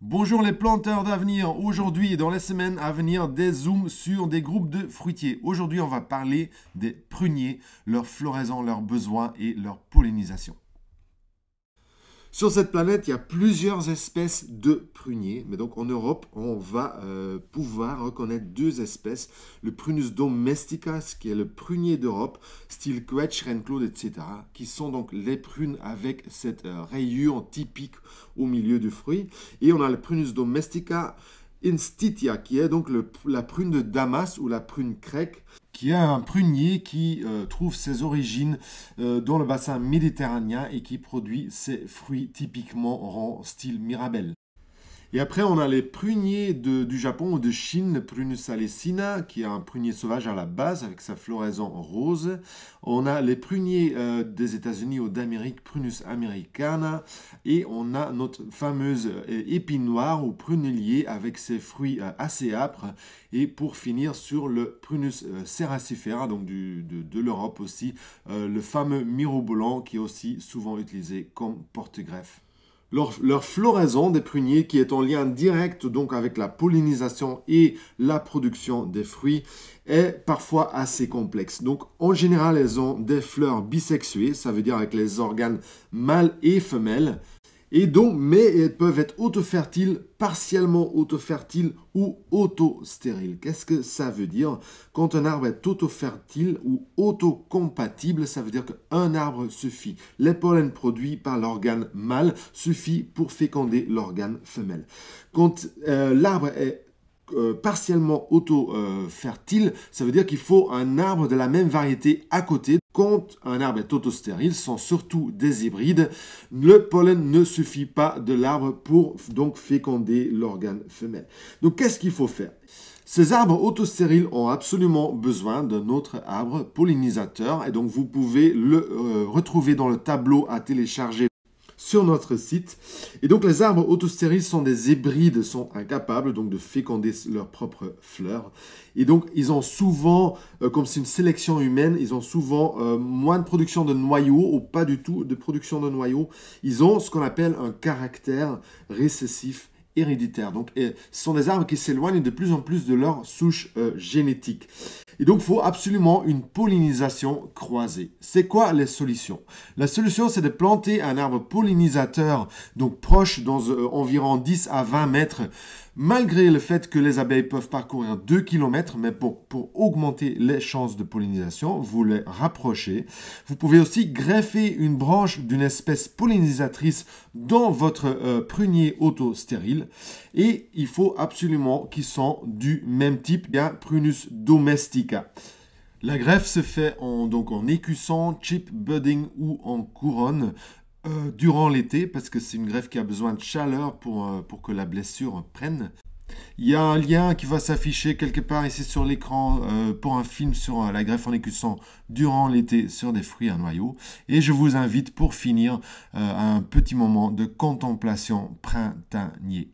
Bonjour les planteurs d'avenir. Aujourd'hui, et dans les semaines à venir, des zooms sur des groupes de fruitiers. Aujourd'hui, on va parler des pruniers, leur floraison, leurs besoins et leur pollinisation. Sur cette planète, il y a plusieurs espèces de pruniers, mais donc en Europe, on va euh, pouvoir reconnaître deux espèces, le Prunus domestica, ce qui est le prunier d'Europe, style Quetch, claude etc., qui sont donc les prunes avec cette euh, rayure typique au milieu du fruit. Et on a le Prunus domestica, Institia, qui est donc la prune de Damas ou la prune grecque, qui est un prunier qui euh, trouve ses origines euh, dans le bassin méditerranéen et qui produit ses fruits typiquement rang style Mirabelle. Et après, on a les pruniers du Japon ou de Chine, Prunus salicina, qui est un prunier sauvage à la base avec sa floraison rose. On a les pruniers euh, des États-Unis ou d'Amérique, Prunus americana. Et on a notre fameuse euh, noire ou prunellier avec ses fruits euh, assez âpres. Et pour finir sur le Prunus euh, donc de l'Europe aussi, le fameux mirobolant qui est aussi souvent utilisé comme porte-greffe leur, floraison des pruniers qui est en lien direct donc avec la pollinisation et la production des fruits est parfois assez complexe. Donc en général, elles ont des fleurs bisexuées, ça veut dire avec les organes mâles et femelles, et donc, mais elles peuvent être auto-fertiles, partiellement auto-fertiles ou auto-stériles. Qu'est-ce que ça veut dire Quand un arbre est auto-fertile ou auto-compatible, ça veut dire qu'un arbre suffit. Les pollen produits par l'organe mâle suffit pour féconder l'organe femelle. Quand euh, l'arbre est euh, partiellement auto-fertile, ça veut dire qu'il faut un arbre de la même variété à côté. Quand un arbre est autostérile, sont surtout des hybrides. Le pollen ne suffit pas de l'arbre pour donc féconder l'organe femelle. Donc qu'est-ce qu'il faut faire ces arbres autostériles ont absolument besoin d'un autre arbre pollinisateur et donc vous pouvez le euh, retrouver dans le tableau à télécharger sur notre site. Et donc les arbres autostériles sont des hybrides, sont incapables donc de féconder leurs propres fleurs. Et donc ils ont souvent, euh, comme c'est une sélection humaine, ils ont souvent euh, moins de production de noyaux ou pas du tout de production de noyaux. Ils ont ce qu'on appelle un caractère récessif héréditaire. Donc, ce sont des arbres qui s'éloignent de plus en plus de leur souche euh, génétique. Et donc, il faut absolument une pollinisation croisée. C'est quoi les solutions La solution, c'est de planter un arbre pollinisateur, donc proche, dans euh, environ 10 à 20 mètres, malgré le fait que les abeilles peuvent parcourir 2 km, mais pour, pour augmenter les chances de pollinisation, vous les rapprochez. Vous pouvez aussi greffer une branche d'une espèce pollinisatrice dans votre euh, prunier auto-stérile et il faut absolument qu'ils soient du même type, a Prunus domestica. La greffe se fait en, donc en écussant, chip budding ou en couronne euh, durant l'été parce que c'est une greffe qui a besoin de chaleur pour, euh, pour que la blessure prenne. Il y a un lien qui va s'afficher quelque part ici sur l'écran euh, pour un film sur euh, la greffe en écusson durant l'été sur des fruits à noyaux. Et je vous invite pour finir euh, un petit moment de contemplation printanier.